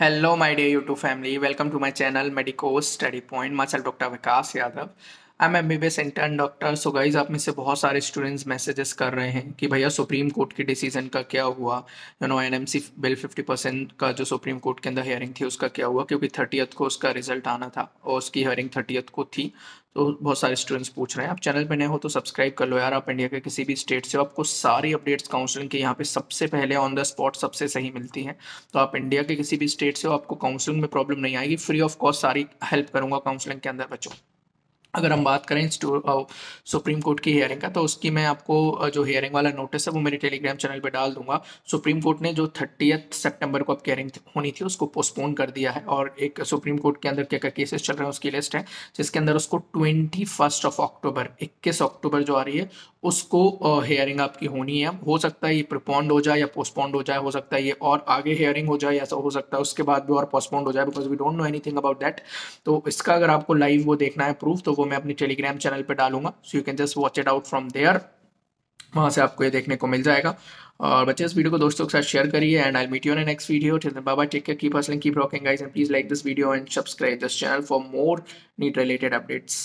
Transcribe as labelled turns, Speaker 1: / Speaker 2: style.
Speaker 1: Hello my dear YouTube family, welcome to my channel Medico's Study Point. Myself Dr. Vikas Yadav. I am am intern doctor so guys आप में से बहुत सारे students messages कर रहे हैं कि भैया सुप्रीम कोर्ट के डिसीजन का क्या हुआ you know N M C bill fifty percent का जो सुप्रीम कोर्ट के अंदर हियरिंग थी उसका क्या हुआ क्योंकि थर्टीथ को उसका रिजल्ट आना था और उसकी हियरिंग थर्टीथ को थी तो बहुत सारे स्टूडेंट्स पूछ रहे हैं आप चैनल पर नए हो तो सब्सक्राइब कर लो यार आप इंडिया के किसी भी स्टेट से आपको सारी अपडेट्स काउंसलिंग के यहाँ पे सबसे पहले ऑन द स्पॉट सबसे सही मिलती है तो आप इंडिया के किसी भी स्टेट से हो आपको काउंसलिंग में प्रॉब्लम नहीं आएगी फ्री ऑफ कॉस्ट सारी हेल्प करूँगा काउंसलिंग के अंदर बच्चों अगर हम बात करें सुप्रीम कोर्ट की हेयरिंग का तो उसकी मैं आपको जो हेयरिंग वाला नोटिस है वो मेरे टेलीग्राम चैनल पे डाल दूंगा सुप्रीम कोर्ट ने जो थर्टीथ सितंबर को आपकी हेयरिंग होनी थी उसको पोस्टपोन कर दिया है और एक सुप्रीम कोर्ट के अंदर क्या क्या केसेस चल रहे हैं उसकी लिस्ट है जिसके अंदर उसको ट्वेंटी फर्स्ट ऑफ अक्टूबर इक्कीस अक्टूबर जो आ रही है उसको हेयरिंग आपकी होनी है हो सकता है ये प्रपोन्ड हो जाए या पोस्टपोन्ड हो जाए हो सकता है ये और आगे हेयरिंग हो जाए या हो सकता है उसके बाद भी और पोस्टपोन्ड हो जाए because we don't know anything about that तो इसका अगर आपको लाइव वो देखना है प्रूफ तो वो मैं अपने टेलीग्राम चैनल पर डालूंगा so you can just watch it out from there वहाँ से आपको ये देखने को मिल जाएगा और बच्चे इस वीडियो को दोस्तों के साथ शेयर करिए and I meet you on next video till then बाबा take care keep hustling keep rocking guys and please like this video and subscribe this channel for more NEET related updates